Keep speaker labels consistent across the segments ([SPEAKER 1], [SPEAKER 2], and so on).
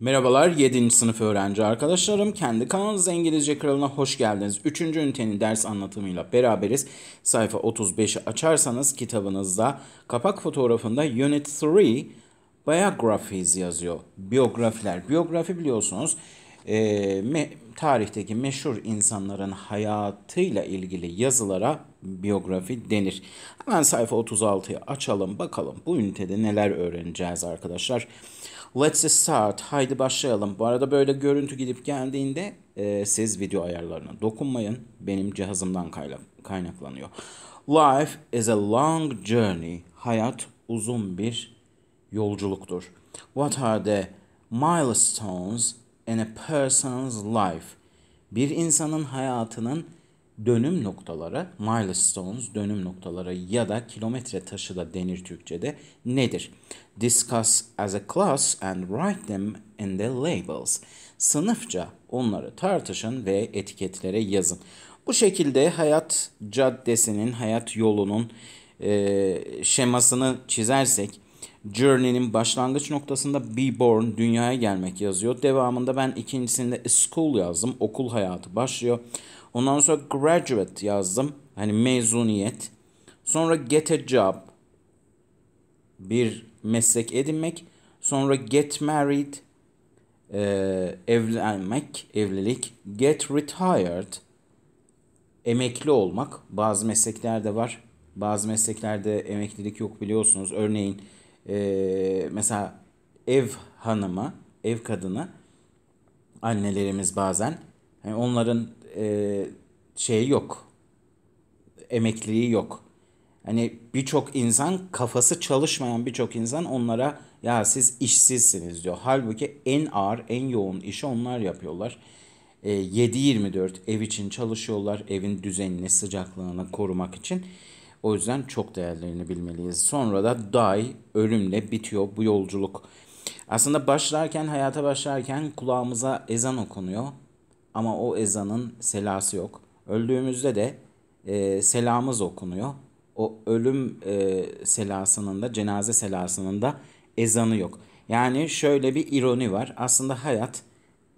[SPEAKER 1] Merhabalar 7. sınıf öğrenci arkadaşlarım. Kendi kanalınıza İngilizce Kralı'na hoş geldiniz. 3. ünitenin ders anlatımıyla beraberiz. Sayfa 35'i açarsanız kitabınızda kapak fotoğrafında Unit 3 Biographies yazıyor. Biyografiler. Biyografi biliyorsunuz e, me, tarihteki meşhur insanların hayatıyla ilgili yazılara biyografi denir. Hemen sayfa 36'yı açalım bakalım bu ünitede neler öğreneceğiz arkadaşlar. Arkadaşlar. Let's start. Haydi başlayalım. Bu arada böyle görüntü gidip geldiğinde e, siz video ayarlarına dokunmayın. Benim cihazımdan kaynaklanıyor. Life is a long journey. Hayat uzun bir yolculuktur. What are the milestones in a person's life? Bir insanın hayatının dönüm noktaları, milestones dönüm noktaları ya da kilometre taşı da denir Türkçe'de nedir? Discuss as a class and write them in the labels. Sınıfça onları tartışın ve etiketlere yazın. Bu şekilde hayat caddesinin, hayat yolunun e, şemasını çizersek Journey'nin başlangıç noktasında Be Born dünyaya gelmek yazıyor. Devamında ben ikincisinde School yazdım. Okul hayatı başlıyor. Ondan sonra graduate yazdım. Hani mezuniyet. Sonra get a job. Bir meslek edinmek. Sonra get married. E, evlenmek, evlilik. Get retired. Emekli olmak. Bazı mesleklerde var. Bazı mesleklerde emeklilik yok biliyorsunuz. Örneğin e, mesela ev hanımı, ev kadını annelerimiz bazen yani onların e, şey yok. Emekliliği yok. Hani birçok insan kafası çalışmayan birçok insan onlara ya siz işsizsiniz diyor. Halbuki en ağır, en yoğun işi onlar yapıyorlar. E, 7-24 ev için çalışıyorlar. Evin düzenini, sıcaklığını korumak için. O yüzden çok değerlerini bilmeliyiz. Sonra da day ölümle bitiyor bu yolculuk. Aslında başlarken hayata başlarken kulağımıza ezan okunuyor ama o ezanın selası yok. Öldüğümüzde de e, selamız okunuyor. O ölüm e, selasının da cenaze selasının da ezanı yok. Yani şöyle bir ironi var. Aslında hayat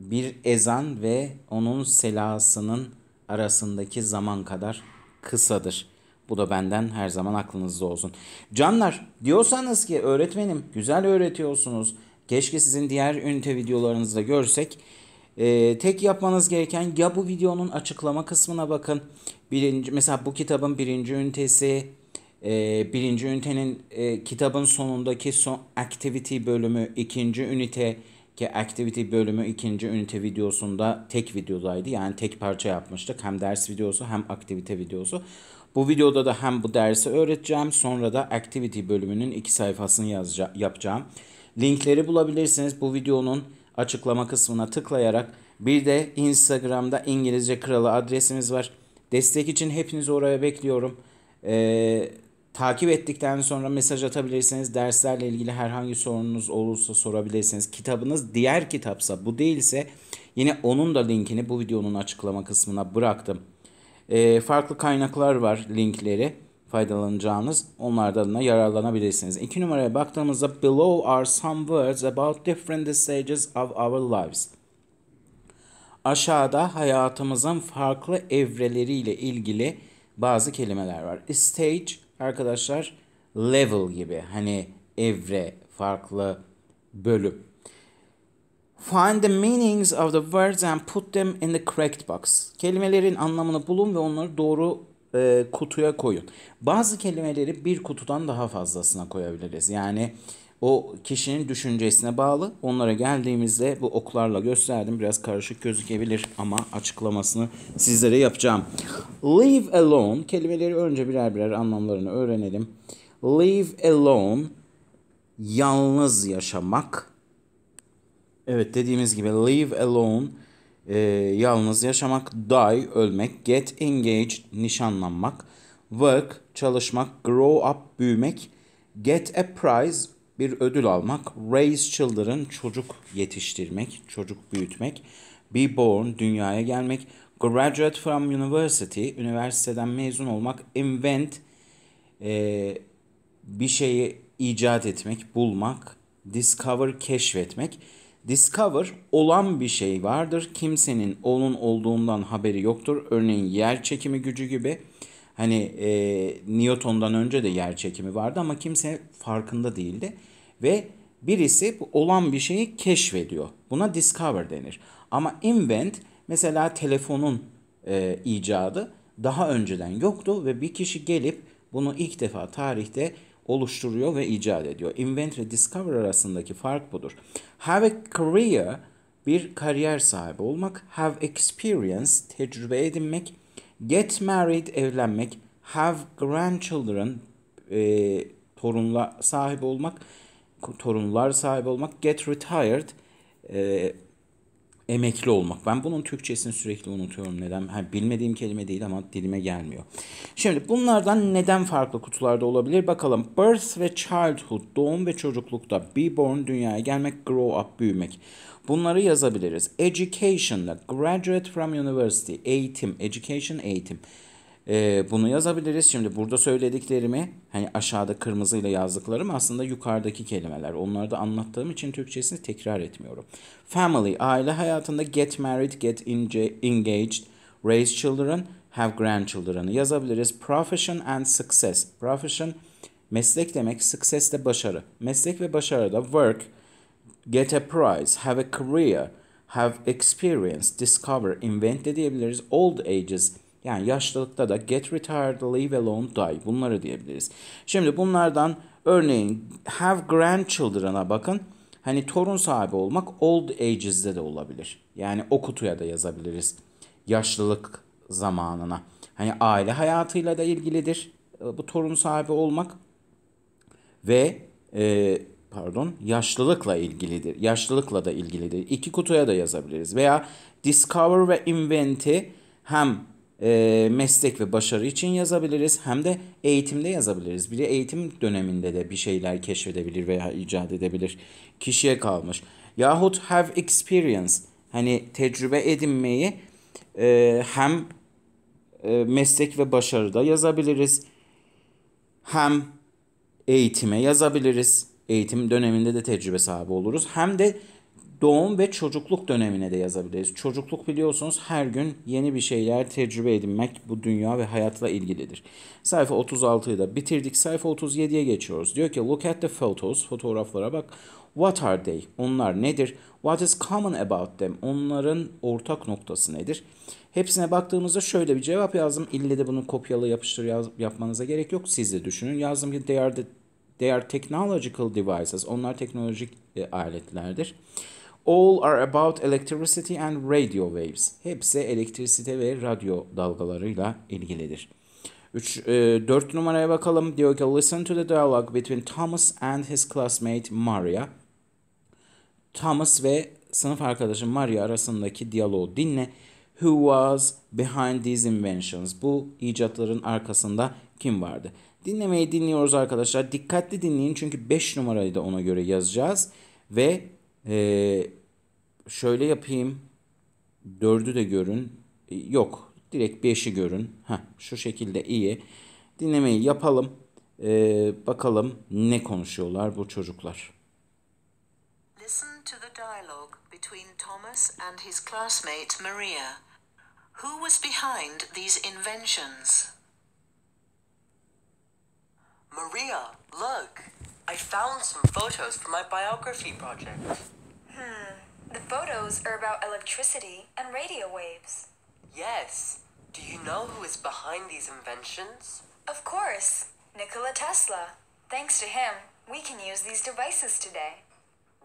[SPEAKER 1] bir ezan ve onun selasının arasındaki zaman kadar kısadır. Bu da benden her zaman aklınızda olsun. Canlar diyorsanız ki öğretmenim güzel öğretiyorsunuz. Keşke sizin diğer ünite videolarınızda görsek. Ee, tek yapmanız gereken ya bu videonun açıklama kısmına bakın. Birinci, mesela bu kitabın birinci ünitesi, e, birinci ünitenin e, kitabın sonundaki son activity bölümü, ikinci ünite ki activity bölümü ikinci ünite videosunda tek videodaydı. Yani tek parça yapmıştık. Hem ders videosu hem aktivite videosu. Bu videoda da hem bu dersi öğreteceğim. Sonra da activity bölümünün iki sayfasını yazacağım, yapacağım. Linkleri bulabilirsiniz. Bu videonun açıklama kısmına tıklayarak bir de Instagram'da İngilizce Kralı adresimiz var. Destek için hepinizi oraya bekliyorum. Ee, takip ettikten sonra mesaj atabilirsiniz. Derslerle ilgili herhangi sorununuz olursa sorabilirsiniz. Kitabınız diğer kitapsa bu değilse yine onun da linkini bu videonun açıklama kısmına bıraktım. Ee, farklı kaynaklar var linkleri faydalanacağınız onlardan da yararlanabilirsiniz. 2 numaraya baktığımızda below are some words about different stages of our lives. Aşağıda hayatımızın farklı evreleriyle ilgili bazı kelimeler var. Stage arkadaşlar level gibi hani evre farklı bölüm. Find the meanings of the words and put them in the correct box. Kelimelerin anlamını bulun ve onları doğru e, kutuya koyun. Bazı kelimeleri bir kutudan daha fazlasına koyabiliriz. Yani o kişinin düşüncesine bağlı. Onlara geldiğimizde bu oklarla gösterdim. Biraz karışık gözükebilir ama açıklamasını sizlere yapacağım. Leave alone kelimeleri önce birer birer anlamlarını öğrenelim. Leave alone yalnız yaşamak. Evet dediğimiz gibi leave alone e, yalnız yaşamak, die, ölmek, get engaged, nişanlanmak, work, çalışmak, grow up, büyümek, get a prize, bir ödül almak, raise children, çocuk yetiştirmek, çocuk büyütmek, be born, dünyaya gelmek, graduate from university, üniversiteden mezun olmak, invent, e, bir şeyi icat etmek, bulmak, discover, keşfetmek, Discover olan bir şey vardır. Kimsenin onun olduğundan haberi yoktur. Örneğin yer çekimi gücü gibi. Hani e, Newton'dan önce de yer çekimi vardı ama kimse farkında değildi. Ve birisi olan bir şeyi keşfediyor. Buna discover denir. Ama invent mesela telefonun e, icadı daha önceden yoktu ve bir kişi gelip bunu ilk defa tarihte oluşturuyor ve icat ediyor. Invent ve discover arasındaki fark budur. Have a career bir kariyer sahibi olmak, have experience tecrübe edinmek, get married evlenmek, have grandchildren e, torunla sahibi olmak, torunlar sahibi olmak, get retired e, emekli olmak. Ben bunun Türkçesini sürekli unutuyorum. Neden? Ha, bilmediğim kelime değil ama dilime gelmiyor. Şimdi bunlardan neden farklı kutularda olabilir? Bakalım. Birth ve childhood, doğum ve çocuklukta. Be born, dünyaya gelmek. Grow up, büyümek. Bunları yazabiliriz. Education, graduate from university, eğitim, education, eğitim e, bunu yazabiliriz. Şimdi burada söylediklerimi hani aşağıda kırmızıyla yazdıklarım aslında yukarıdaki kelimeler. Onları da anlattığım için Türkçesini tekrar etmiyorum. Family, aile hayatında get married, get engaged, raise children, have grandchildren'ı yazabiliriz. Profession and success. Profession meslek demek, success de başarı. Meslek ve başarıda work, get a prize, have a career, have experience, discover, invent de diyebiliriz. Old ages, yani yaşlılıkta da get retired, leave alone, die bunları diyebiliriz. Şimdi bunlardan örneğin have grandchildren'a bakın. Hani torun sahibi olmak old ages'de de olabilir. Yani o kutuya da yazabiliriz. Yaşlılık zamanına. Hani aile hayatıyla da ilgilidir e, bu torun sahibi olmak. Ve e, pardon yaşlılıkla ilgilidir. Yaşlılıkla da ilgilidir. İki kutuya da yazabiliriz. Veya discover ve invent'i hem e, meslek ve başarı için yazabiliriz hem de eğitimde yazabiliriz. Biri eğitim döneminde de bir şeyler keşfedebilir veya icat edebilir. Kişiye kalmış. Yahut have experience hani tecrübe edinmeyi e, hem e, meslek ve başarıda yazabiliriz. Hem eğitime yazabiliriz. Eğitim döneminde de tecrübe sahibi oluruz. Hem de doğum ve çocukluk dönemine de yazabiliriz. Çocukluk biliyorsunuz her gün yeni bir şeyler tecrübe edinmek bu dünya ve hayatla ilgilidir. Sayfa 36'yı da bitirdik. Sayfa 37'ye geçiyoruz. Diyor ki look at the photos. Fotoğraflara bak. What are they? Onlar nedir? What is common about them? Onların ortak noktası nedir? Hepsine baktığımızda şöyle bir cevap yazdım. İlle de bunu kopyala yapıştır yaz, yapmanıza gerek yok. Siz de düşünün. Yazdım ki they are, the, they are technological devices. Onlar teknolojik e, aletlerdir. All are about electricity and radio waves. Hepsi elektrisite ve radyo dalgalarıyla ilgilidir. 3 4 e, numaraya bakalım. Diyor ki listen to the dialogue between Thomas and his classmate Maria. Thomas ve sınıf arkadaşı Maria arasındaki diyaloğu dinle. Who was behind these inventions? Bu icatların arkasında kim vardı? Dinlemeyi dinliyoruz arkadaşlar. Dikkatli dinleyin çünkü 5 numarayı da ona göre yazacağız. Ve ee, şöyle yapayım. Dördü de görün. Ee, yok. Direkt beşi görün. Heh, şu şekilde iyi. Dinlemeyi yapalım. Ee, bakalım ne konuşuyorlar bu çocuklar.
[SPEAKER 2] Listen to the dialogue between Thomas and his classmate Maria. Who was behind these inventions? Maria, look! I found some photos for my biography project. Hmm. The photos are about electricity and radio waves. Yes. Do you know who is behind these inventions? Of course. Nikola Tesla. Thanks to him, we can use these devices today.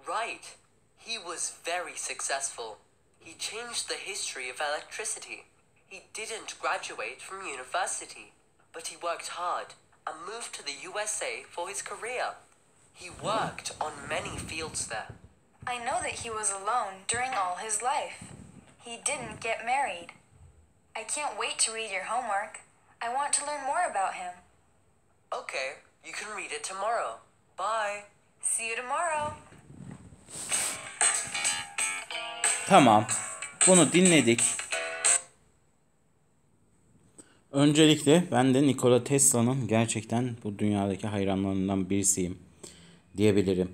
[SPEAKER 2] Right. He was very successful. He changed the history of electricity. He didn't graduate from university, but he worked hard and moved to the USA for his career. He worked on many fields there.
[SPEAKER 3] I know that he was alone
[SPEAKER 2] during all his life. He didn't get married. I can't wait to read your homework. I want to learn more about him. Okay, you can read it tomorrow. Bye. See you tomorrow.
[SPEAKER 1] Tamam. Bunu dinledik. Öncelikle ben de Nikola Tesla'nın gerçekten bu dünyadaki hayranlarından birisiyim diyebilirim.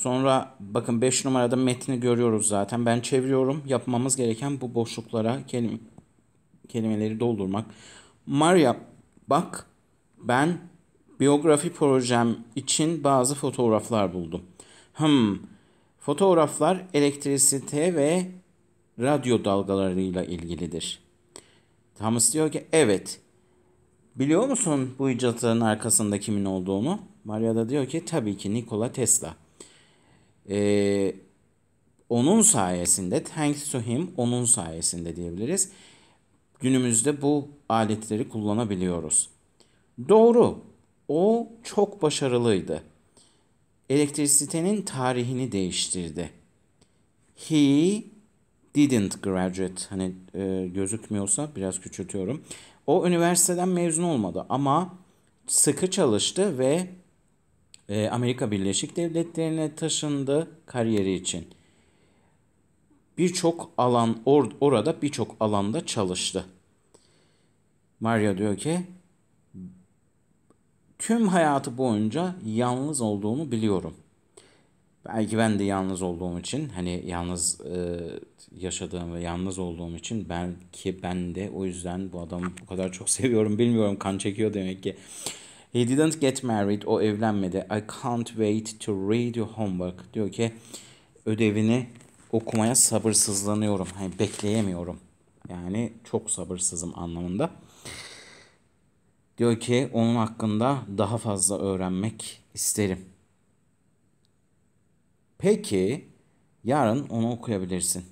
[SPEAKER 1] Sonra bakın 5 numarada metni görüyoruz zaten. Ben çeviriyorum. Yapmamız gereken bu boşluklara kelime, kelimeleri doldurmak. Maria bak ben biyografi projem için bazı fotoğraflar buldum. Hmm. Fotoğraflar elektrisite ve radyo dalgalarıyla ilgilidir. Thomas diyor ki evet. Biliyor musun bu icatların arkasında kimin olduğunu? Maria da diyor ki tabii ki Nikola Tesla. Ee, onun sayesinde, thanks to him, onun sayesinde diyebiliriz. Günümüzde bu aletleri kullanabiliyoruz. Doğru, o çok başarılıydı. Elektrisitenin tarihini değiştirdi. He didn't graduate. Hani e, gözükmüyorsa biraz küçültüyorum. O üniversiteden mezun olmadı ama sıkı çalıştı ve ee, Amerika Birleşik Devletleri'ne taşındı kariyeri için. Birçok alan or, orada birçok alanda çalıştı. Mario diyor ki tüm hayatı boyunca yalnız olduğumu biliyorum. Belki ben de yalnız olduğum için hani yalnız e, yaşadığım ve yalnız olduğum için belki ben de o yüzden bu adamı bu kadar çok seviyorum bilmiyorum kan çekiyor demek ki. He didn't get married. O evlenmedi. I can't wait to read your homework. Diyor ki ödevini okumaya sabırsızlanıyorum. Hani bekleyemiyorum. Yani çok sabırsızım anlamında. Diyor ki onun hakkında daha fazla öğrenmek isterim. Peki yarın onu okuyabilirsin.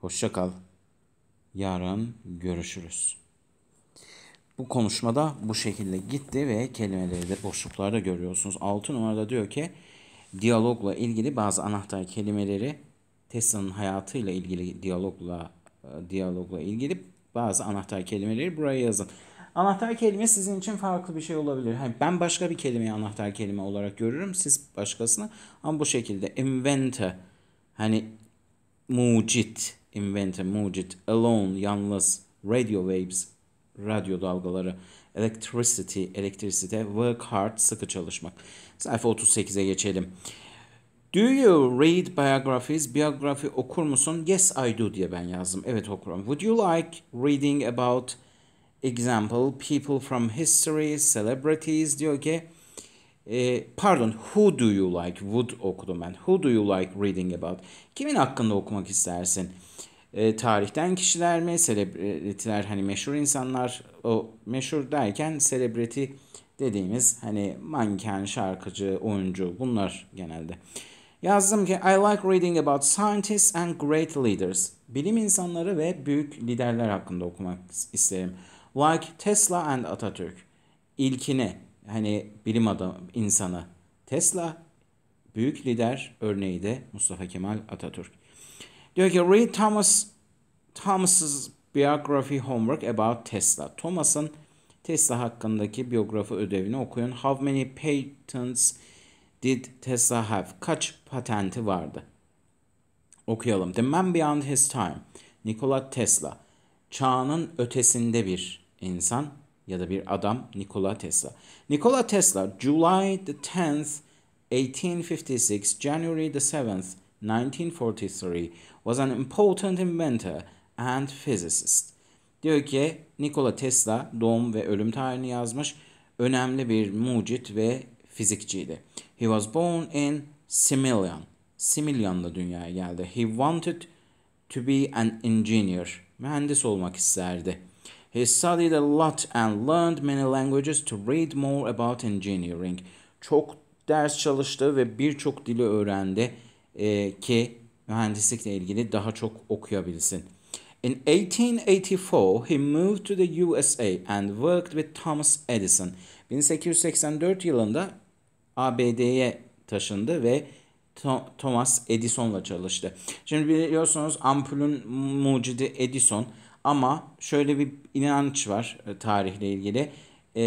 [SPEAKER 1] Hoşça kal. Yarın görüşürüz. Bu konuşmada bu şekilde gitti ve kelimeleri de boşluklarda görüyorsunuz. 6 numarada diyor ki diyalogla ilgili bazı anahtar kelimeleri Tesla'nın hayatıyla ilgili diyalogla e, diyalogla ilgili bazı anahtar kelimeleri buraya yazın. Anahtar kelime sizin için farklı bir şey olabilir. Hani ben başka bir kelimeyi anahtar kelime olarak görürüm. Siz başkasını ama bu şekilde inventor hani mucit inventor mucit alone yalnız radio waves radyo dalgaları, electricity, elektrisite, work hard, sıkı çalışmak. Sayfa 38'e geçelim. Do you read biographies? Biyografi okur musun? Yes I do diye ben yazdım. Evet okurum. Would you like reading about example people from history, celebrities diyor ki e, pardon who do you like? Would okudum ben. Who do you like reading about? Kimin hakkında okumak istersin? e, tarihten kişiler mi, selebretiler hani meşhur insanlar o meşhur derken selebriti dediğimiz hani manken, şarkıcı, oyuncu bunlar genelde. Yazdım ki I like reading about scientists and great leaders. Bilim insanları ve büyük liderler hakkında okumak isterim. Like Tesla and Atatürk. İlkine hani bilim adam insanı Tesla büyük lider örneği de Mustafa Kemal Atatürk. Diyor ki read Thomas Thomas's biography homework about Tesla. Thomas'ın Tesla hakkındaki biyografi ödevini okuyun. How many patents did Tesla have? Kaç patenti vardı? Okuyalım. The man beyond his time. Nikola Tesla. Çağının ötesinde bir insan ya da bir adam Nikola Tesla. Nikola Tesla July the 10th 1856 January the 7th 1943 was an important inventor and physicist. Diyor ki Nikola Tesla doğum ve ölüm tarihini yazmış. Önemli bir mucit ve fizikçiydi. He was born in Similyan. Similyan'da dünyaya geldi. He wanted to be an engineer. Mühendis olmak isterdi. He studied a lot and learned many languages to read more about engineering. Çok ders çalıştı ve birçok dili öğrendi e, ki mühendislikle ilgili daha çok okuyabilsin. In 1884 he moved to the USA and worked with Thomas Edison. 1884 yılında ABD'ye taşındı ve Thomas Edison'la çalıştı. Şimdi biliyorsunuz ampulün mucidi Edison ama şöyle bir inanç var e, tarihle ilgili. E,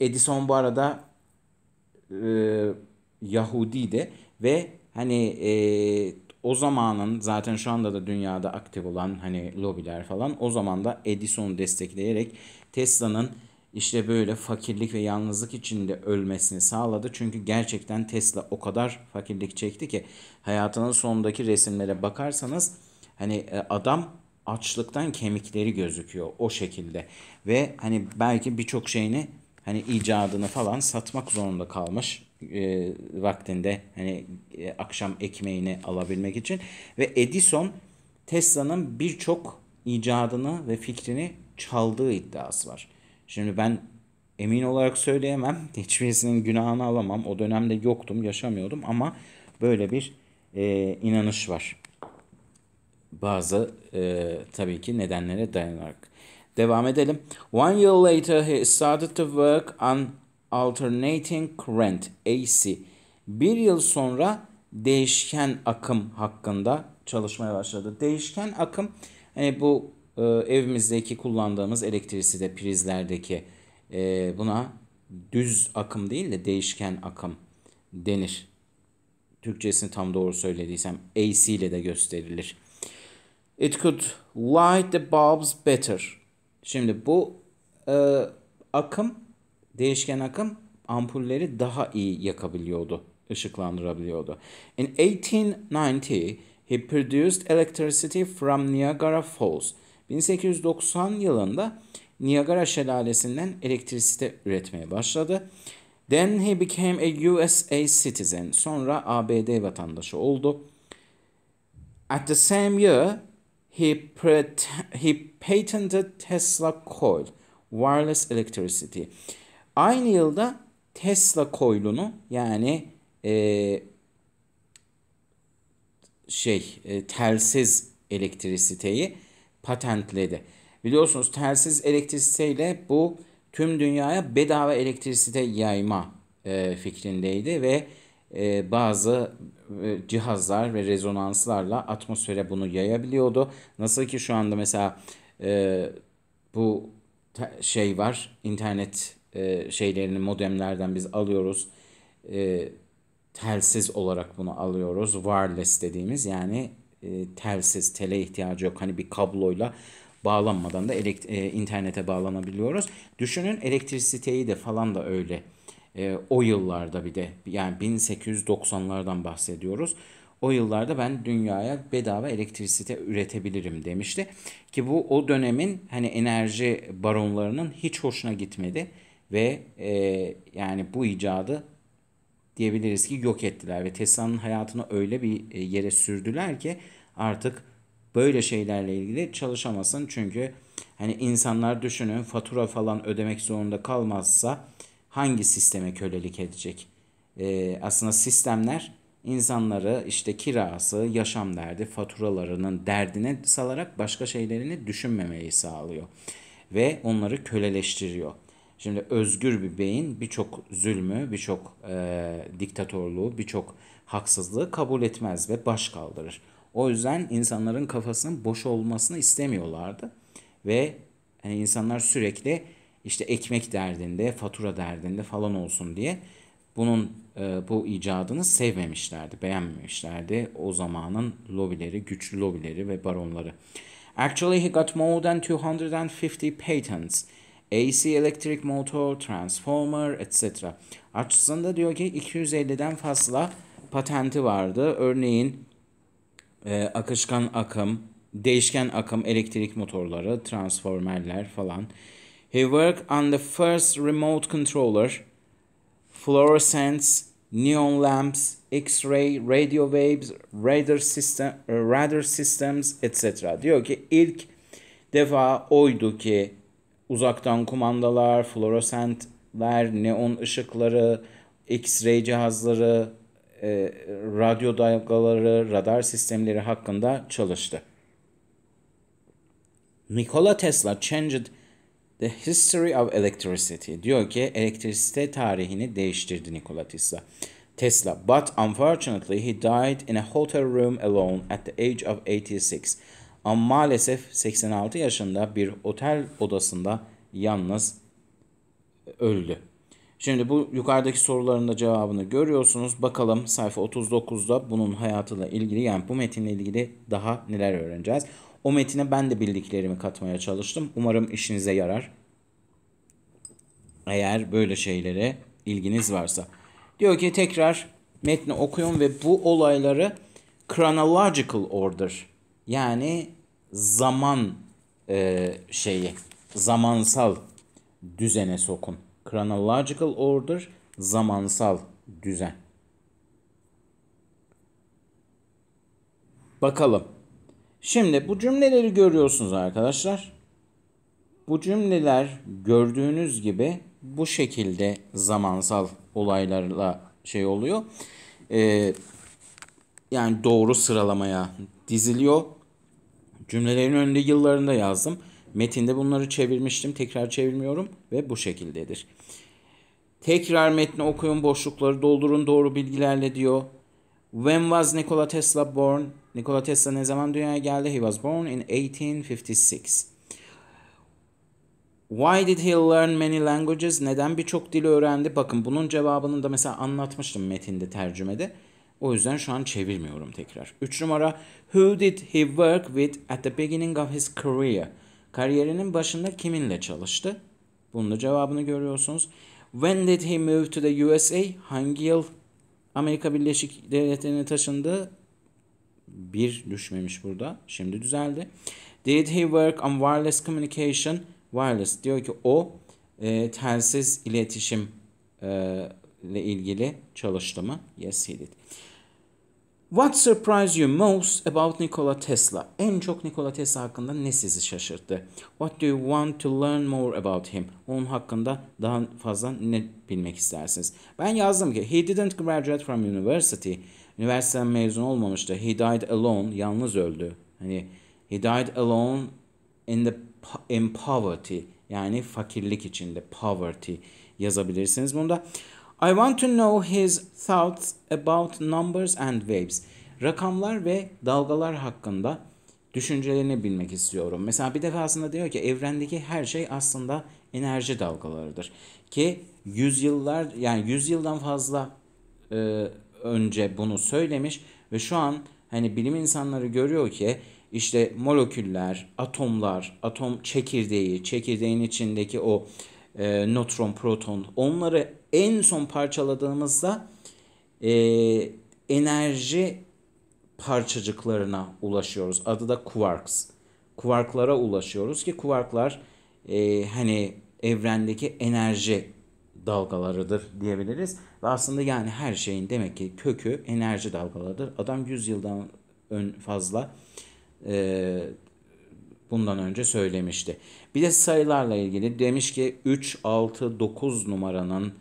[SPEAKER 1] Edison bu arada e, Yahudiydi ve Hani e, o zamanın zaten şu anda da dünyada aktif olan hani lobiler falan o zaman da Edison'u destekleyerek Tesla'nın işte böyle fakirlik ve yalnızlık içinde ölmesini sağladı. Çünkü gerçekten Tesla o kadar fakirlik çekti ki hayatının sonundaki resimlere bakarsanız hani e, adam açlıktan kemikleri gözüküyor o şekilde. Ve hani belki birçok şeyini hani icadını falan satmak zorunda kalmış e, vaktinde hani e, akşam ekmeğini alabilmek için ve Edison Tesla'nın birçok icadını ve fikrini çaldığı iddiası var. Şimdi ben emin olarak söyleyemem. Hiçbirisinin günahını alamam. O dönemde yoktum, yaşamıyordum ama böyle bir e, inanış var. Bazı e, tabii ki nedenlere dayanarak. Devam edelim. One year later he started to work on alternating current AC. Bir yıl sonra değişken akım hakkında çalışmaya başladı. Değişken akım hani bu e, evimizdeki kullandığımız elektrisi prizlerdeki e, buna düz akım değil de değişken akım denir. Türkçesini tam doğru söylediysem AC ile de gösterilir. It could light the bulbs better. Şimdi bu e, akım, değişken akım ampulleri daha iyi yakabiliyordu, ışıklandırabiliyordu. In 1890 he produced electricity from Niagara Falls. 1890 yılında Niagara şelalesinden elektrisite üretmeye başladı. Then he became a USA citizen. Sonra ABD vatandaşı oldu. At the same year He, pret- he patented Tesla coil, wireless electricity. Aynı yılda Tesla coil'unu yani e, şey e, telsiz elektrisiteyi patentledi. Biliyorsunuz telsiz elektrisiteyle bu tüm dünyaya bedava elektrisite yayma e, fikrindeydi ve e, bazı e, cihazlar ve rezonanslarla atmosfere bunu yayabiliyordu. Nasıl ki şu anda mesela e, bu şey var internet e, şeylerini modemlerden biz alıyoruz. E, telsiz olarak bunu alıyoruz. Wireless dediğimiz yani e, telsiz, tele ihtiyacı yok. Hani bir kabloyla bağlanmadan da elekt- e, internete bağlanabiliyoruz. Düşünün elektrisiteyi de falan da öyle e, o yıllarda bir de yani 1890'lardan bahsediyoruz. O yıllarda ben dünyaya bedava elektrisite üretebilirim demişti ki bu o dönemin hani enerji baronlarının hiç hoşuna gitmedi ve e, yani bu icadı diyebiliriz ki yok ettiler ve Tesla'nın hayatını öyle bir e, yere sürdüler ki artık böyle şeylerle ilgili çalışamasın çünkü hani insanlar düşünün fatura falan ödemek zorunda kalmazsa hangi sisteme kölelik edecek? E, aslında sistemler insanları işte kirası, yaşam derdi, faturalarının derdine salarak başka şeylerini düşünmemeyi sağlıyor ve onları köleleştiriyor. Şimdi özgür bir beyin birçok zulmü, birçok e, diktatörlüğü, birçok haksızlığı kabul etmez ve baş kaldırır. O yüzden insanların kafasının boş olmasını istemiyorlardı ve yani insanlar sürekli işte ekmek derdinde, fatura derdinde falan olsun diye bunun e, bu icadını sevmemişlerdi, beğenmemişlerdi o zamanın lobileri, güçlü lobileri ve baronları. Actually he got more than 250 patents. AC electric motor, transformer, etc. Açısında diyor ki 250'den fazla patenti vardı. Örneğin e, akışkan akım, değişken akım elektrik motorları, transformerler falan He worked on the first remote controller, fluorescence, neon lamps, X-ray, radio waves, radar system, uh, radar systems, etc. Diyor ki ilk defa oydu ki uzaktan kumandalar, fluorescentler, neon ışıkları, X-ray cihazları, e, radyo dalgaları, radar sistemleri hakkında çalıştı. Nikola Tesla changed The History of Electricity diyor ki elektrisite tarihini değiştirdi Nikola Tesla. Tesla, but unfortunately he died in a hotel room alone at the age of 86. Ama maalesef 86 yaşında bir otel odasında yalnız e, öldü. Şimdi bu yukarıdaki soruların da cevabını görüyorsunuz. Bakalım sayfa 39'da bunun hayatıyla ilgili yani bu metinle ilgili daha neler öğreneceğiz. O metine ben de bildiklerimi katmaya çalıştım. Umarım işinize yarar. Eğer böyle şeylere ilginiz varsa. Diyor ki tekrar metni okuyun ve bu olayları chronological order yani zaman e, şeyi zamansal düzene sokun. Chronological order zamansal düzen. Bakalım. Şimdi bu cümleleri görüyorsunuz arkadaşlar. Bu cümleler gördüğünüz gibi bu şekilde zamansal olaylarla şey oluyor. Ee, yani doğru sıralamaya diziliyor. Cümlelerin önünde yıllarında yazdım. Metinde bunları çevirmiştim. Tekrar çevirmiyorum ve bu şekildedir. Tekrar metni okuyun, boşlukları doldurun doğru bilgilerle diyor. When was Nikola Tesla born? Nikola Tesla ne zaman dünyaya geldi? He was born in 1856. Why did he learn many languages? Neden birçok dili öğrendi? Bakın bunun cevabını da mesela anlatmıştım metinde tercümede. O yüzden şu an çevirmiyorum tekrar. 3 numara Who did he work with at the beginning of his career? Kariyerinin başında kiminle çalıştı? Bunun da cevabını görüyorsunuz. When did he move to the USA? Hangi yıl Amerika Birleşik Devletleri'ne taşındı. Bir düşmemiş burada. Şimdi düzeldi. Did he work on wireless communication? Wireless diyor ki o e, telsiz iletişim e, ile ilgili çalıştı mı? Yes he did. What surprised you most about Nikola Tesla? En çok Nikola Tesla hakkında ne sizi şaşırttı? What do you want to learn more about him? Onun hakkında daha fazla ne bilmek istersiniz? Ben yazdım ki he didn't graduate from university. Üniversiteden mezun olmamıştı. He died alone. Yalnız öldü. Hani he died alone in the in poverty. Yani fakirlik içinde poverty yazabilirsiniz bunda. I want to know his thoughts about numbers and waves. Rakamlar ve dalgalar hakkında düşüncelerini bilmek istiyorum. Mesela bir defasında diyor ki evrendeki her şey aslında enerji dalgalarıdır. Ki yüzyıllar yani yüzyıldan fazla e, önce bunu söylemiş ve şu an hani bilim insanları görüyor ki işte moleküller, atomlar, atom çekirdeği, çekirdeğin içindeki o e, nötron, proton onları en son parçaladığımızda e, enerji parçacıklarına ulaşıyoruz. Adı da quarks. Kuvarklara ulaşıyoruz ki kuvarklar e, hani evrendeki enerji dalgalarıdır diyebiliriz. Ve aslında yani her şeyin demek ki kökü enerji dalgalarıdır. Adam 100 yıldan ön fazla e, bundan önce söylemişti. Bir de sayılarla ilgili demiş ki 3, 6, 9 numaranın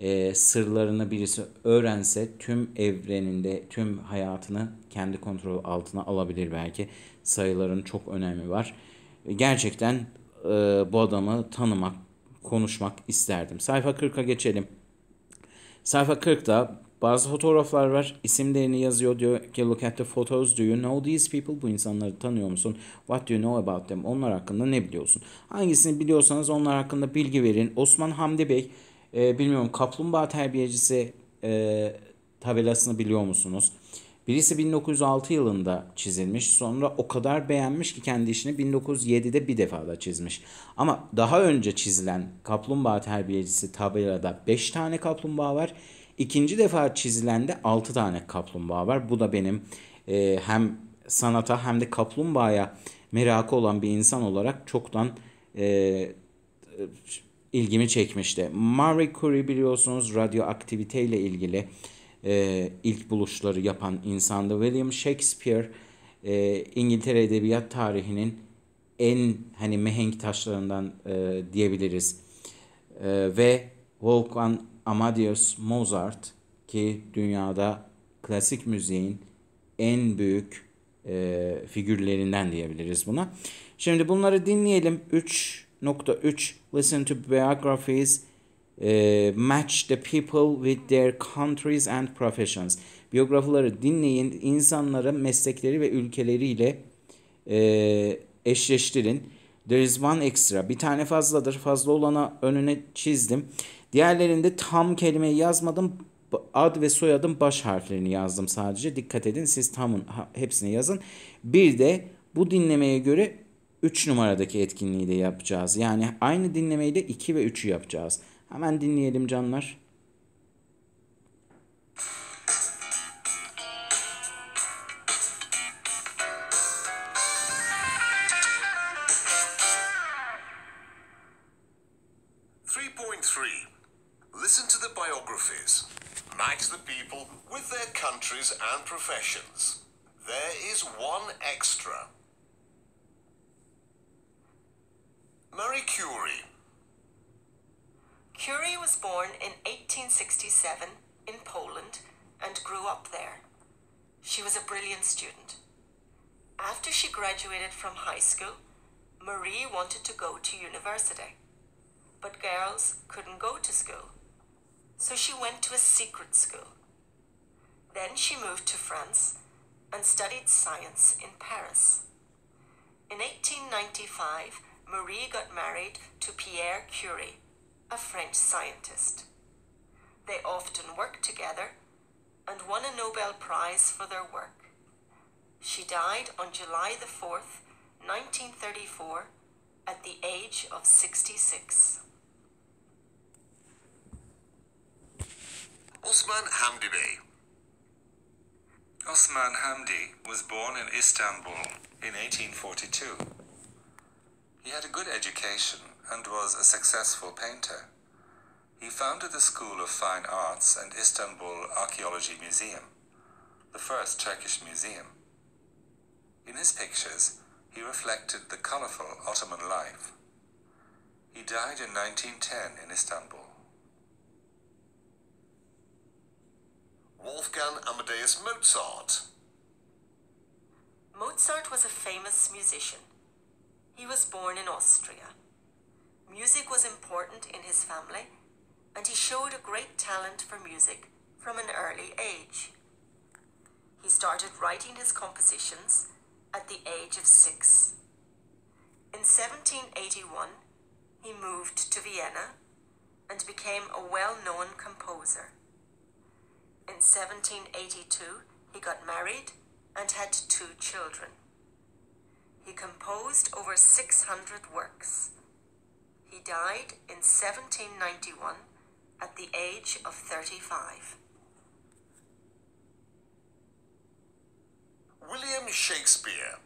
[SPEAKER 1] e, sırlarını birisi öğrense tüm evreninde tüm hayatını kendi kontrol altına alabilir belki. Sayıların çok önemi var. Gerçekten e, bu adamı tanımak, konuşmak isterdim. Sayfa 40'a geçelim. Sayfa 40'da bazı fotoğraflar var. İsimlerini yazıyor diyor ki look at the photos. Do you know these people? Bu insanları tanıyor musun? What do you know about them? Onlar hakkında ne biliyorsun? Hangisini biliyorsanız onlar hakkında bilgi verin. Osman Hamdi Bey e, bilmiyorum kaplumbağa terbiyecisi e, tabelasını biliyor musunuz? Birisi 1906 yılında çizilmiş. Sonra o kadar beğenmiş ki kendi işini 1907'de bir defa da çizmiş. Ama daha önce çizilen kaplumbağa terbiyecisi tabelada 5 tane kaplumbağa var. İkinci defa çizilende 6 tane kaplumbağa var. Bu da benim e, hem sanata hem de kaplumbağaya merakı olan bir insan olarak çoktan e, ilgimi çekmişti. Marie Curie biliyorsunuz radyoaktivite ile ilgili e, ilk buluşları yapan insandı. William Shakespeare e, İngiltere edebiyat tarihinin en hani mehenk taşlarından e, diyebiliriz. E, ve Wolfgang Amadeus Mozart ki dünyada klasik müziğin en büyük e, figürlerinden diyebiliriz buna. Şimdi bunları dinleyelim. 3 Nokta 3. Listen to biographies. E, match the people with their countries and professions. Biyografileri dinleyin. insanları meslekleri ve ülkeleriyle e, eşleştirin. There is one extra. Bir tane fazladır. Fazla olana önüne çizdim. Diğerlerinde tam kelimeyi yazmadım. Ad ve soyadın baş harflerini yazdım sadece. Dikkat edin siz tamın hepsini yazın. Bir de bu dinlemeye göre 3 numaradaki etkinliği de yapacağız. Yani aynı dinlemeyi de 2 ve 3'ü yapacağız. Hemen dinleyelim canlar.
[SPEAKER 3] Listen to the biographies. Match the people with their countries and professions.
[SPEAKER 2] 1967 in Poland and grew up there. She was a brilliant student. After she graduated from high school, Marie wanted to go to university. But girls couldn't go to school. So she went to a secret school. Then she moved to France and studied science in Paris. In 1895, Marie got married to Pierre Curie, a French scientist. They often work together and won a Nobel Prize for their work. She died on July the 4th, 1934, at the age of 66. Osman
[SPEAKER 3] Hamdi Bey Osman Hamdi was born in Istanbul in 1842. He had a good education and was a successful painter. He founded the School of Fine Arts and Istanbul Archaeology Museum, the first Turkish museum. In his pictures, he reflected the colorful Ottoman life. He died in 1910 in Istanbul. Wolfgang Amadeus Mozart.
[SPEAKER 2] Mozart was a famous musician. He was born in Austria. Music was important in his family and he showed a great talent for music from an early age. He started writing his compositions at the age of six. In 1781, he moved to Vienna and became a well-known composer. In 1782, he got married and had two children. He composed over 600 works. He died in 1791 at the age of 35.
[SPEAKER 3] William Shakespeare.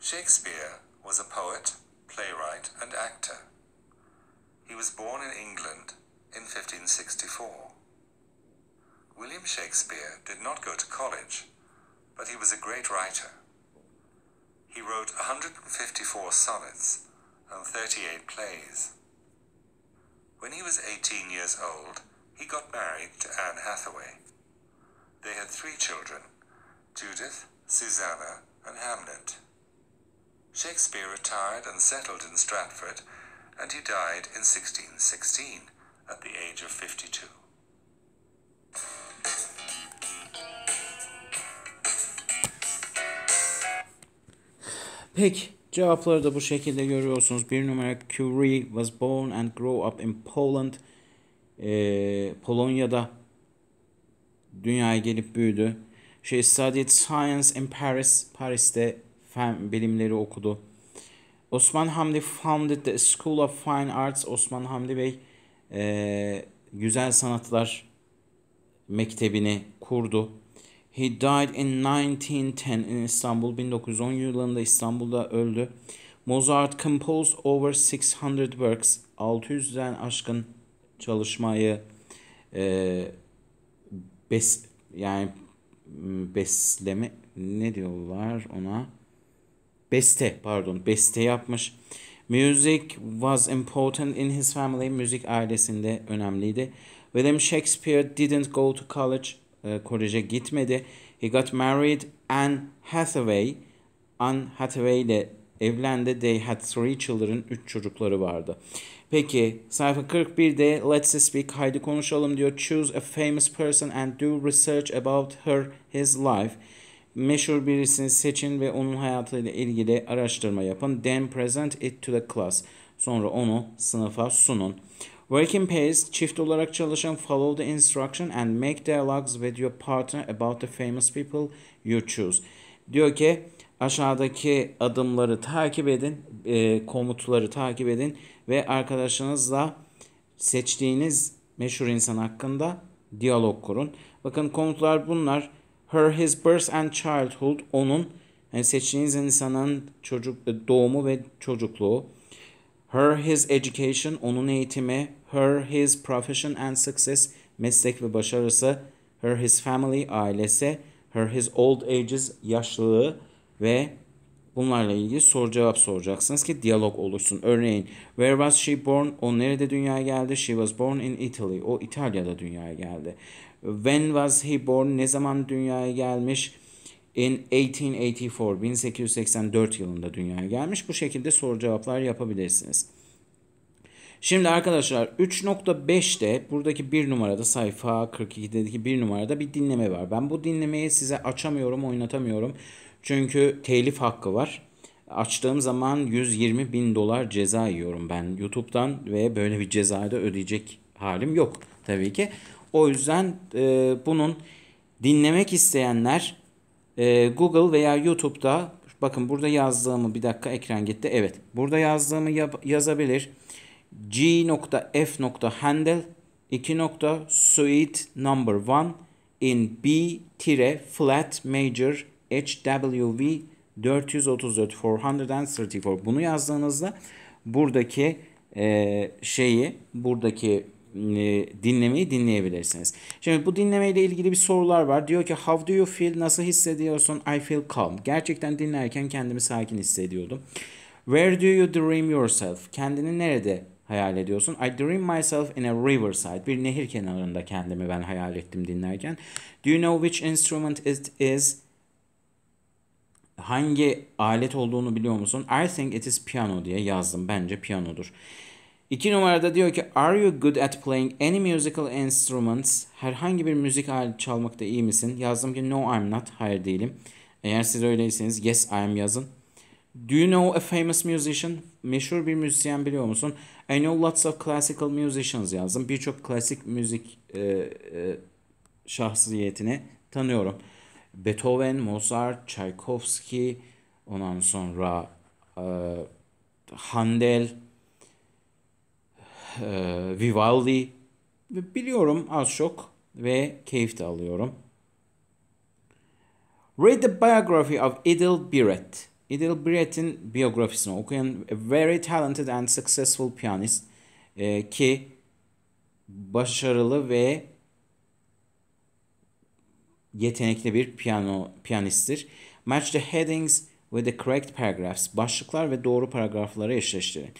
[SPEAKER 3] Shakespeare was a poet, playwright, and actor. He was born in England in 1564. William Shakespeare did not go to college, but he was a great writer. He wrote 154 sonnets and 38 plays. When he was 18 years old, he got married to Anne Hathaway. They had three children Judith, Susanna, and Hamnet. Shakespeare retired and settled in Stratford, and he died in 1616 at the age of 52.
[SPEAKER 1] Peki. Cevapları da bu şekilde görüyorsunuz. Bir numara Curie was born and grew up in Poland. Ee, Polonya'da dünyaya gelip büyüdü. She studied science in Paris. Paris'te fen bilimleri okudu. Osman Hamdi founded the School of Fine Arts. Osman Hamdi Bey e, Güzel Sanatlar Mektebi'ni kurdu. He died in 1910 in İstanbul. 1910 yılında İstanbul'da öldü. Mozart composed over 600 works. 600'den aşkın çalışmayı e, bes yani besleme ne diyorlar ona? Beste pardon beste yapmış. Music was important in his family. Müzik ailesinde önemliydi. William Shakespeare didn't go to college e, koleje gitmedi. He got married Anne Hathaway. Anne Hathaway ile evlendi. They had three children. Üç çocukları vardı. Peki sayfa 41'de let's speak haydi konuşalım diyor. Choose a famous person and do research about her his life. Meşhur birisini seçin ve onun hayatıyla ilgili araştırma yapın. Then present it to the class. Sonra onu sınıfa sunun. Work in pairs, çift olarak çalışın, follow the instruction and make dialogues with your partner about the famous people you choose. Diyor ki aşağıdaki adımları takip edin, e, komutları takip edin ve arkadaşınızla seçtiğiniz meşhur insan hakkında diyalog kurun. Bakın komutlar bunlar. Her, his birth and childhood onun yani seçtiğiniz insanın çocuk e, doğumu ve çocukluğu. Her, his education onun eğitimi her, his profession and success, meslek ve başarısı, her, his family, ailesi, her, his old ages, yaşlılığı ve bunlarla ilgili soru cevap soracaksınız ki diyalog oluşsun. Örneğin, where was she born? O nerede dünyaya geldi? She was born in Italy. O İtalya'da dünyaya geldi. When was he born? Ne zaman dünyaya gelmiş? In 1884, 1884 yılında dünyaya gelmiş. Bu şekilde soru cevaplar yapabilirsiniz. Şimdi arkadaşlar 3.5'te buradaki bir numarada sayfa 42'deki bir numarada bir dinleme var. Ben bu dinlemeyi size açamıyorum oynatamıyorum. Çünkü telif hakkı var. Açtığım zaman 120 bin dolar ceza yiyorum ben YouTube'dan ve böyle bir cezayı da ödeyecek halim yok tabii ki. O yüzden e, bunun dinlemek isteyenler e, Google veya YouTube'da bakın burada yazdığımı bir dakika ekran gitti. Evet burada yazdığımı yap, yazabilir. G.F. Handel 2. Suite Number 1 in B-Flat tire Major HWV 434 434 bunu yazdığınızda buradaki e, şeyi buradaki e, dinlemeyi dinleyebilirsiniz. Şimdi bu dinlemeyle ilgili bir sorular var. Diyor ki how do you feel? Nasıl hissediyorsun? I feel calm. Gerçekten dinlerken kendimi sakin hissediyordum. Where do you dream yourself? Kendini nerede hayal ediyorsun. I dream myself in a riverside. Bir nehir kenarında kendimi ben hayal ettim dinlerken. Do you know which instrument it is? Hangi alet olduğunu biliyor musun? I think it is piano diye yazdım. Bence piyanodur. İki numarada diyor ki Are you good at playing any musical instruments? Herhangi bir müzik aleti çalmakta iyi misin? Yazdım ki no I'm not. Hayır değilim. Eğer siz öyleyseniz yes I am yazın. Do you know a famous musician? meşhur bir müzisyen biliyor musun? I know lots of classical musicians yazdım. Birçok klasik müzik e, e, şahsiyetini tanıyorum. Beethoven, Mozart, Tchaikovsky, ondan sonra e, Handel, e, Vivaldi biliyorum az çok ve keyif de alıyorum. Read the biography of Edel Biret. Brett'in biyografisini okuyun. A very talented and successful pianist e, ki başarılı ve yetenekli bir piyano piyanisttir. Match the headings with the correct paragraphs. Başlıklar ve doğru paragrafları eşleştirin.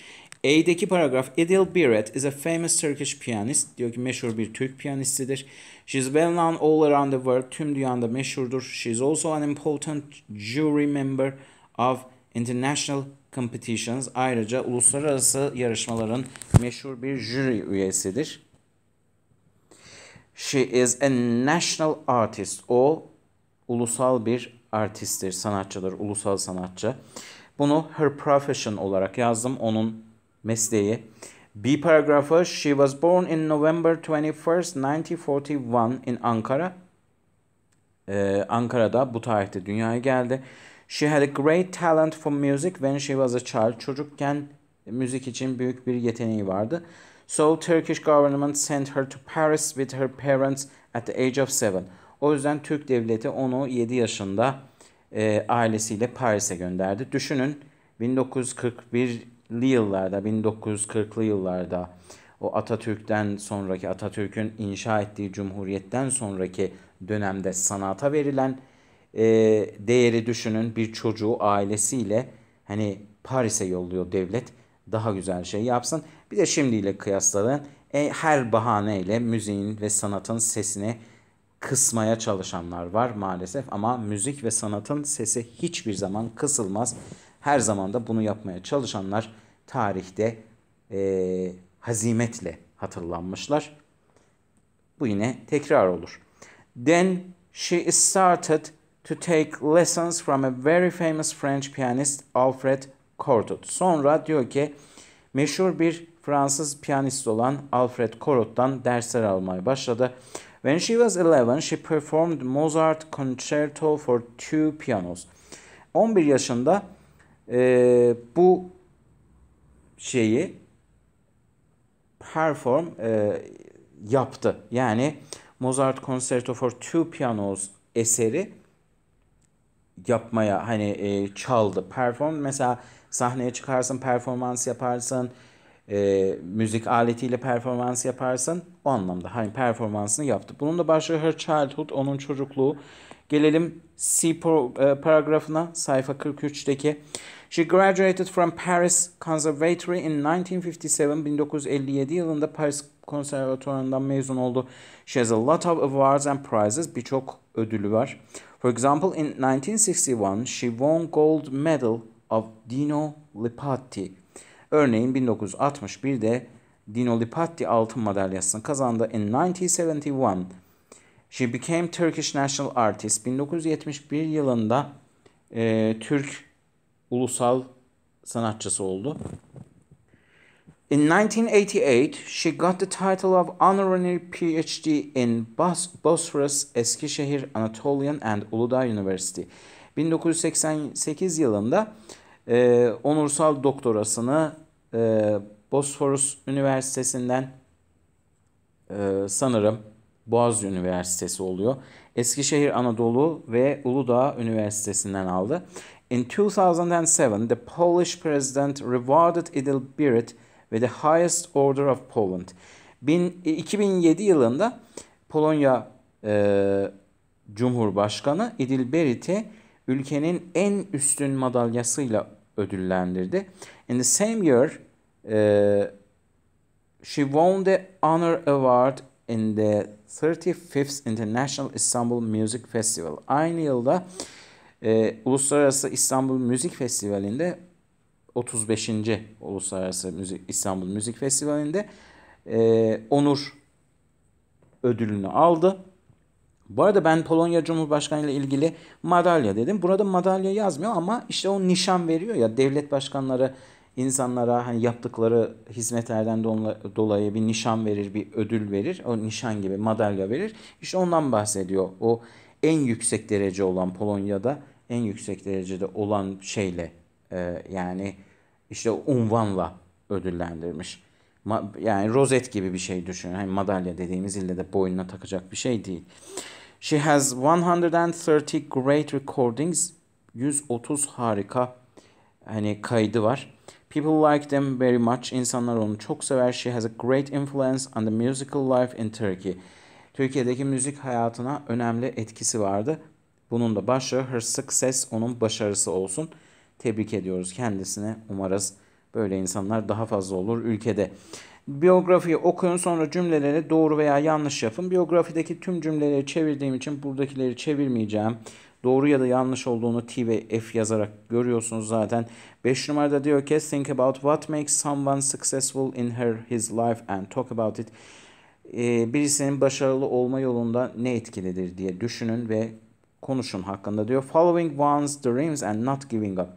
[SPEAKER 1] A'deki paragraf Edil Biret is a famous Turkish pianist. Diyor ki meşhur bir Türk piyanistidir. She is well known all around the world. Tüm dünyada meşhurdur. She is also an important jury member of International Competitions ayrıca uluslararası yarışmaların meşhur bir jüri üyesidir. She is a national artist. O ulusal bir artisttir, sanatçıdır, ulusal sanatçı. Bunu her profession olarak yazdım, onun mesleği. B paragrafı, she was born in November 21st, 1941 in Ankara. Ee, Ankara'da bu tarihte dünyaya geldi. She had a great talent for music when she was a child. Çocukken müzik için büyük bir yeteneği vardı. So Turkish government sent her to Paris with her parents at the age of seven. O yüzden Türk devleti onu 7 yaşında e, ailesiyle Paris'e gönderdi. Düşünün 1941'li yıllarda, 1940'lı yıllarda o Atatürk'ten sonraki, Atatürk'ün inşa ettiği cumhuriyetten sonraki dönemde sanata verilen e, değeri düşünün bir çocuğu ailesiyle hani Paris'e yolluyor devlet daha güzel şey yapsın. Bir de şimdiyle kıyasladığın e, her bahaneyle müziğin ve sanatın sesini kısmaya çalışanlar var maalesef ama müzik ve sanatın sesi hiçbir zaman kısılmaz. Her zaman da bunu yapmaya çalışanlar tarihte e, hazimetle hatırlanmışlar. Bu yine tekrar olur. Then she started to take lessons from a very famous French pianist Alfred Cortot. Sonra diyor ki meşhur bir Fransız piyanist olan Alfred Cortot'tan dersler almaya başladı. When she was 11, she performed Mozart Concerto for two pianos. 11 yaşında e, bu şeyi perform e, yaptı. Yani Mozart Concerto for two pianos eseri yapmaya hani e, çaldı. Perform mesela sahneye çıkarsın, performans yaparsın. E, müzik aletiyle performans yaparsın. O anlamda hani performansını yaptı. Bunun da başlığı Her Childhood, onun çocukluğu. Gelelim C pro, e, paragrafına sayfa 43'teki. She graduated from Paris Conservatory in 1957. 1957 yılında Paris Konservatuvarından mezun oldu. She has a lot of awards and prizes. Birçok ödülü var. For example, in 1961 she won gold medal of Dino Lipatti. Örneğin 1961'de Dino Lipatti altın madalyasını kazandı. In 1971 she became Turkish National Artist. 1971 yılında e, Türk ulusal sanatçısı oldu. In 1988, she got the title of honorary PhD in Bos Bosphorus, Eskişehir Anatolian and Uludağ University. 1988 yılında e, onursal doktorasını e, Bosphorus Üniversitesi'nden e, sanırım Boğaziçi Üniversitesi oluyor. Eskişehir Anadolu ve Uludağ Üniversitesi'nden aldı. In 2007, the Polish president rewarded Idil Biret ve The Highest Order of Poland. Bin, 2007 e, yılında Polonya e, Cumhurbaşkanı İdil Berit'i ülkenin en üstün madalyasıyla ödüllendirdi. In the same year, e, she won the Honor Award in the 35th International Istanbul Music Festival. Aynı yılda e, Uluslararası İstanbul Müzik Festivali'nde 35. Uluslararası Müzik İstanbul Müzik Festivali'nde e, onur ödülünü aldı. Bu arada ben Polonya Cumhurbaşkanı ile ilgili madalya dedim. Burada madalya yazmıyor ama işte o nişan veriyor ya devlet başkanları insanlara hani yaptıkları hizmetlerden dolayı bir nişan verir, bir ödül verir. O nişan gibi madalya verir. İşte ondan bahsediyor. O en yüksek derece olan Polonya'da en yüksek derecede olan şeyle e, yani işte unvanla ödüllendirmiş. Ma- yani rozet gibi bir şey düşünün. Hani madalya dediğimiz ille de boynuna takacak bir şey değil. She has 130 great recordings. 130 harika hani kaydı var. People like them very much. İnsanlar onu çok sever. She has a great influence on the musical life in Turkey. Türkiye'deki müzik hayatına önemli etkisi vardı. Bunun da başı her success onun başarısı olsun tebrik ediyoruz kendisini. Umarız böyle insanlar daha fazla olur ülkede. Biyografiyi okuyun sonra cümleleri doğru veya yanlış yapın. Biyografideki tüm cümleleri çevirdiğim için buradakileri çevirmeyeceğim. Doğru ya da yanlış olduğunu T ve F yazarak görüyorsunuz zaten. 5 numarada diyor ki think about what makes someone successful in her his life and talk about it. Ee, birisinin başarılı olma yolunda ne etkilidir diye düşünün ve konuşun hakkında diyor. Following one's dreams and not giving up.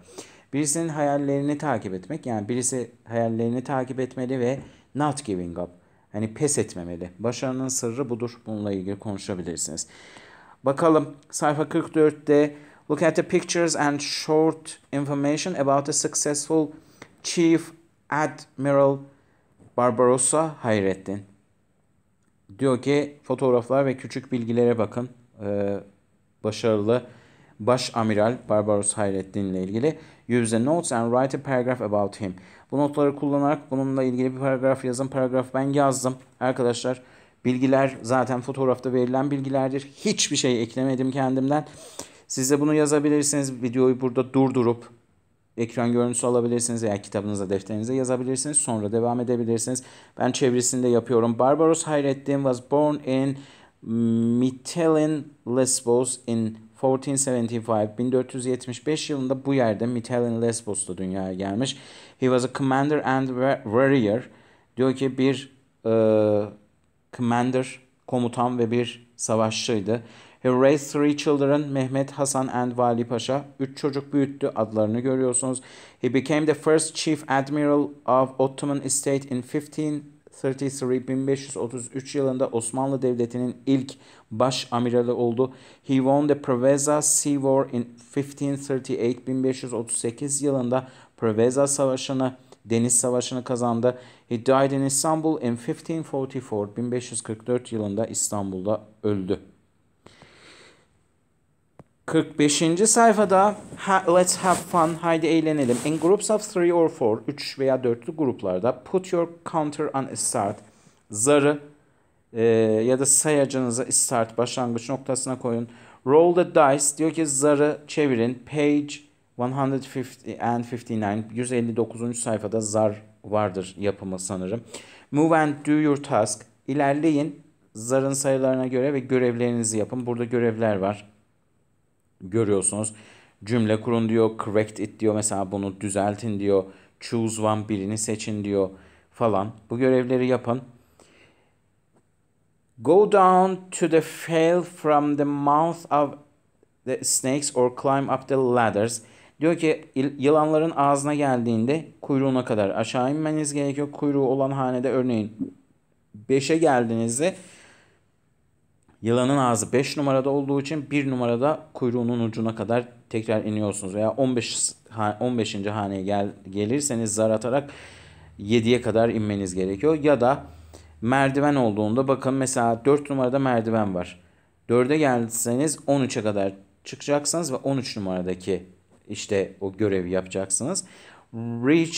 [SPEAKER 1] Birisinin hayallerini takip etmek. Yani birisi hayallerini takip etmeli ve not giving up. Hani pes etmemeli. Başarının sırrı budur. Bununla ilgili konuşabilirsiniz. Bakalım sayfa 44'te Look at the pictures and short information about the successful Chief Admiral Barbarossa Hayrettin. Diyor ki fotoğraflar ve küçük bilgilere bakın. Ee, başarılı baş amiral Barbaros Hayrettin ile ilgili. Use the notes and write a paragraph about him. Bu notları kullanarak bununla ilgili bir paragraf yazın. Paragraf ben yazdım. Arkadaşlar bilgiler zaten fotoğrafta verilen bilgilerdir. Hiçbir şey eklemedim kendimden. Siz de bunu yazabilirsiniz. Videoyu burada durdurup ekran görüntüsü alabilirsiniz veya kitabınıza, defterinize yazabilirsiniz. Sonra devam edebilirsiniz. Ben çevirisini yapıyorum. Barbaros Hayrettin was born in Mitellin Lesbos in 1475 1475 yılında bu yerde Mitellin Lesbos'ta dünyaya gelmiş. He was a commander and warrior. Diyor ki bir e, commander, komutan ve bir savaşçıydı. He raised three children, Mehmet, Hasan and Vali Paşa. Üç çocuk büyüttü, adlarını görüyorsunuz. He became the first chief admiral of Ottoman state in 15 Sırtisri 1533 yılında Osmanlı Devleti'nin ilk baş amirali oldu. He won the Preveza Sea War in 1538. 1538 yılında Preveza Savaşı'nı Deniz Savaşı'nı kazandı. He died in Istanbul in 1544. 1544 yılında İstanbul'da öldü. 45. sayfada ha, let's have fun, haydi eğlenelim. In groups of three or four, 3 veya dörtlü gruplarda put your counter on start. Zarı e, ya da sayacınızı start başlangıç noktasına koyun. Roll the dice diyor ki zarı çevirin. Page 150 and 59 159. sayfada zar vardır yapımı sanırım. Move and do your task. İlerleyin. Zarın sayılarına göre ve görevlerinizi yapın. Burada görevler var görüyorsunuz. Cümle kurun diyor, correct it diyor mesela bunu düzeltin diyor, choose one birini seçin diyor falan. Bu görevleri yapın. Go down to the fail from the mouth of the snakes or climb up the ladders. Diyor ki yılanların ağzına geldiğinde kuyruğuna kadar aşağı inmeniz gerekiyor. Kuyruğu olan hanede örneğin 5'e geldiğinizde Yılanın ağzı 5 numarada olduğu için 1 numarada kuyruğunun ucuna kadar tekrar iniyorsunuz. Veya 15 15. haneye gel, gelirseniz zar atarak 7'ye kadar inmeniz gerekiyor. Ya da merdiven olduğunda bakın mesela 4 numarada merdiven var. 4'e gelseniz 13'e kadar çıkacaksınız ve 13 numaradaki işte o görevi yapacaksınız. Reach,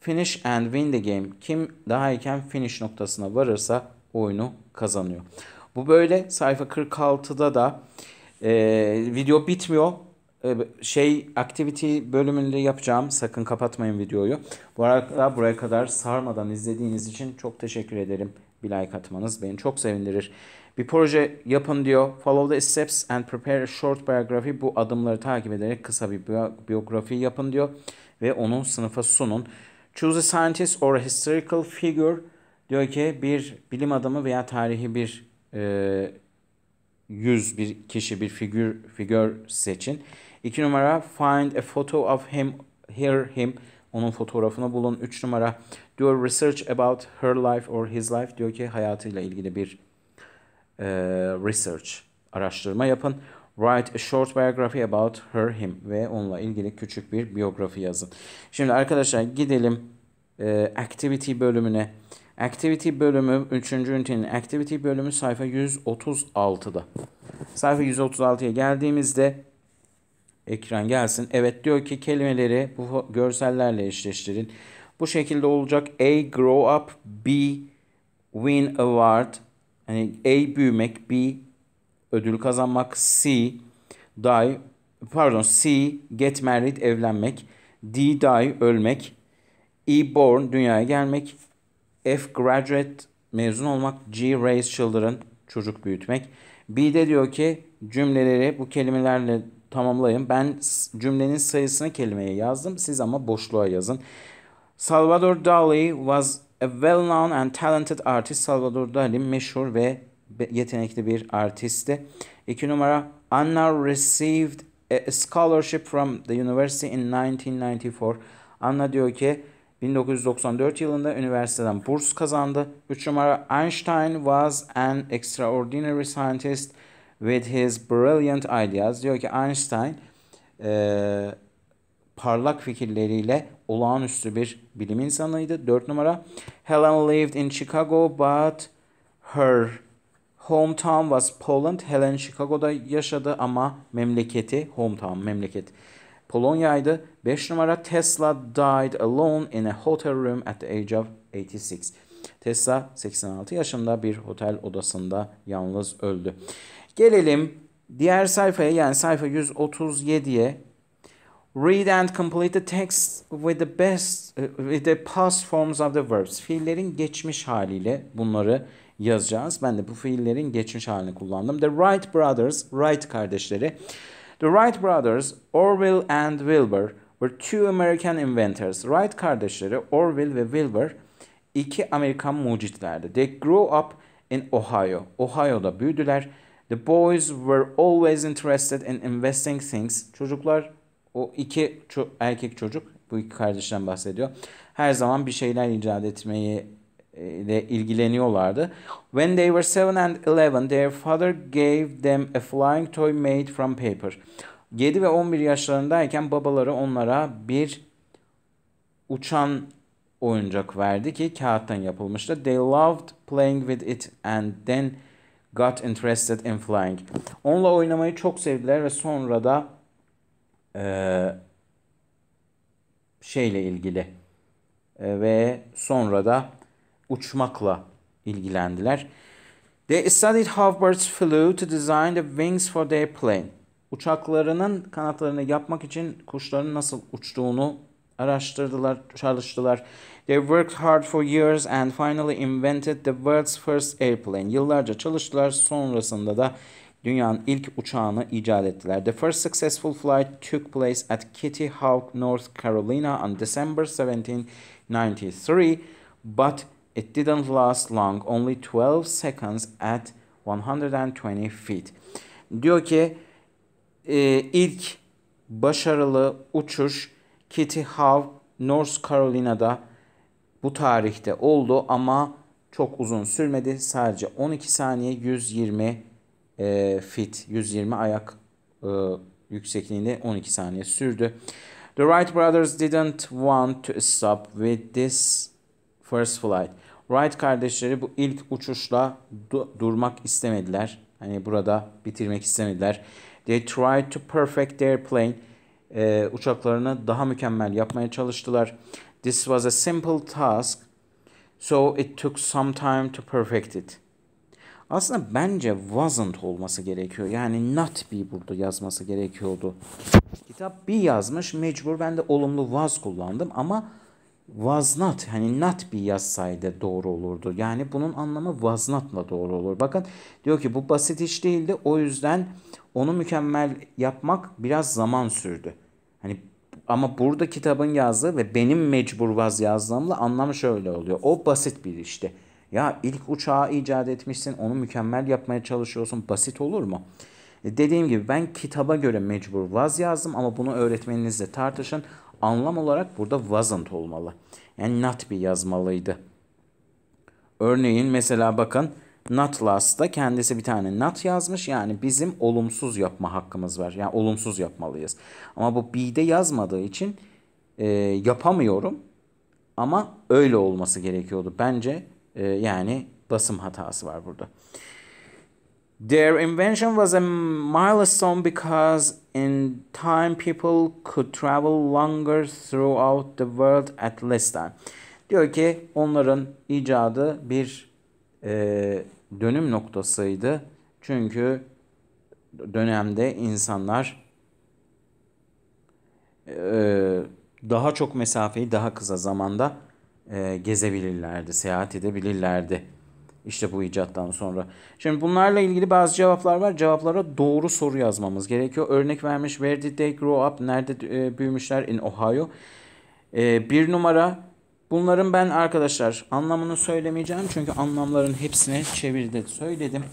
[SPEAKER 1] finish and win the game. Kim daha iken finish noktasına varırsa oyunu kazanıyor. Bu böyle sayfa 46'da da e, video bitmiyor. E, şey activity bölümünde yapacağım. Sakın kapatmayın videoyu. Bu arada buraya kadar sarmadan izlediğiniz için çok teşekkür ederim. Bir like atmanız beni çok sevindirir. Bir proje yapın diyor. Follow the steps and prepare a short biography. Bu adımları takip ederek kısa bir biyografi yapın diyor. Ve onu sınıfa sunun. Choose a scientist or a historical figure. Diyor ki bir bilim adamı veya tarihi bir e, yüz bir kişi bir figür figür seçin. İki numara find a photo of him, hear him. Onun fotoğrafını bulun. Üç numara do a research about her life or his life. Diyor ki hayatıyla ilgili bir e, research, araştırma yapın. Write a short biography about her, him ve onunla ilgili küçük bir biyografi yazın. Şimdi arkadaşlar gidelim e, activity bölümüne. Activity bölümü 3. ünitenin activity bölümü sayfa 136'da. Sayfa 136'ya geldiğimizde ekran gelsin. Evet diyor ki kelimeleri bu görsellerle eşleştirin. Bu şekilde olacak. A grow up, B win award. Yani A büyümek, B ödül kazanmak, C die pardon C get married evlenmek, D die ölmek, E born dünyaya gelmek, F. Graduate mezun olmak. G. Raise children çocuk büyütmek. B de diyor ki cümleleri bu kelimelerle tamamlayın. Ben cümlenin sayısını kelimeye yazdım. Siz ama boşluğa yazın. Salvador Dali was a well-known and talented artist. Salvador Dali meşhur ve yetenekli bir artisti. İki numara Anna received a scholarship from the university in 1994. Anna diyor ki 1994 yılında üniversiteden burs kazandı. 3 numara Einstein was an extraordinary scientist with his brilliant ideas. Diyor ki Einstein e, parlak fikirleriyle olağanüstü bir bilim insanıydı. 4 numara Helen lived in Chicago but her hometown was Poland. Helen Chicago'da yaşadı ama memleketi hometown memleket Polonya'ydı. 5 numara Tesla died alone in a hotel room at the age of 86. Tesla 86 yaşında bir otel odasında yalnız öldü. Gelelim diğer sayfaya yani sayfa 137'ye. Read and complete the text with the best eh, with the past forms of the verbs. Fiillerin geçmiş haliyle bunları yazacağız. Ben de bu fiillerin geçmiş halini kullandım. The Wright brothers, Wright kardeşleri. The Wright brothers, Orville and Wilbur were two American inventors. Wright kardeşleri Orville ve Wilbur iki Amerikan mucitlerdi. They grew up in Ohio. Ohio'da büyüdüler. The boys were always interested in investing things. Çocuklar o iki ço erkek çocuk bu iki kardeşten bahsediyor. Her zaman bir şeyler icat etmeyi e, de ilgileniyorlardı. When they were seven and eleven, their father gave them a flying toy made from paper. 7 ve 11 yaşlarındayken babaları onlara bir uçan oyuncak verdi ki kağıttan yapılmıştı. They loved playing with it and then got interested in flying. Onunla oynamayı çok sevdiler ve sonra da e, şeyle ilgili e, ve sonra da uçmakla ilgilendiler. They studied how birds flew to design the wings for their plane uçaklarının kanatlarını yapmak için kuşların nasıl uçtuğunu araştırdılar, çalıştılar. They worked hard for years and finally invented the world's first airplane. Yıllarca çalıştılar, sonrasında da dünyanın ilk uçağını icat ettiler. The first successful flight took place at Kitty Hawk, North Carolina on December 1793, but it didn't last long, only 12 seconds at 120 feet. Diyor ki e, ilk başarılı uçuş Kitty Hawk North Carolina'da bu tarihte oldu ama çok uzun sürmedi. Sadece 12 saniye 120 e, fit, 120 ayak e, yüksekliğinde 12 saniye sürdü. The Wright brothers didn't want to stop with this first flight. Wright kardeşleri bu ilk uçuşla du- durmak istemediler. Hani burada bitirmek istemediler. They tried to perfect their plane. E, uçaklarını daha mükemmel yapmaya çalıştılar. This was a simple task. So it took some time to perfect it. Aslında bence wasn't olması gerekiyor. Yani not be burada yazması gerekiyordu. Kitap be yazmış. Mecbur ben de olumlu was kullandım ama was not hani not be yazsaydı doğru olurdu. Yani bunun anlamı was not'la doğru olur. Bakın diyor ki bu basit iş değildi. O yüzden onu mükemmel yapmak biraz zaman sürdü. Hani ama burada kitabın yazdığı ve benim mecbur vaz yazdığımla anlamı şöyle oluyor. O basit bir işte. Ya ilk uçağı icat etmişsin, onu mükemmel yapmaya çalışıyorsun. Basit olur mu? E, dediğim gibi ben kitaba göre mecbur vaz yazdım ama bunu öğretmeninizle tartışın. Anlam olarak burada wasn't olmalı. Yani not bir yazmalıydı. Örneğin mesela bakın not last'ta kendisi bir tane not yazmış. Yani bizim olumsuz yapma hakkımız var. Yani olumsuz yapmalıyız. Ama bu be'de yazmadığı için e, yapamıyorum. Ama öyle olması gerekiyordu. Bence e, yani basım hatası var burada. Their invention was a milestone because in time people could travel longer throughout the world at less time. Diyor ki onların icadı bir e, dönüm noktasıydı. Çünkü dönemde insanlar e, daha çok mesafeyi daha kısa zamanda e, gezebilirlerdi, seyahat edebilirlerdi. İşte bu icattan sonra. Şimdi bunlarla ilgili bazı cevaplar var. Cevaplara doğru soru yazmamız gerekiyor. Örnek vermiş. Where did they grow up? Nerede e, büyümüşler? In Ohio. E, bir numara Bunların ben arkadaşlar anlamını söylemeyeceğim. Çünkü anlamların hepsini çeviride söyledim.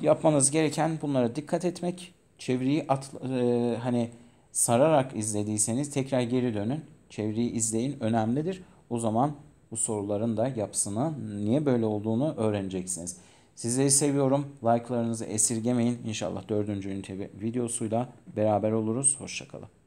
[SPEAKER 1] Yapmanız gereken bunlara dikkat etmek. Çeviriyi at, e, hani sararak izlediyseniz tekrar geri dönün. Çeviriyi izleyin önemlidir. O zaman bu soruların da yapısını niye böyle olduğunu öğreneceksiniz. Sizleri seviyorum. Like'larınızı esirgemeyin. İnşallah dördüncü ünite videosuyla beraber oluruz. Hoşçakalın.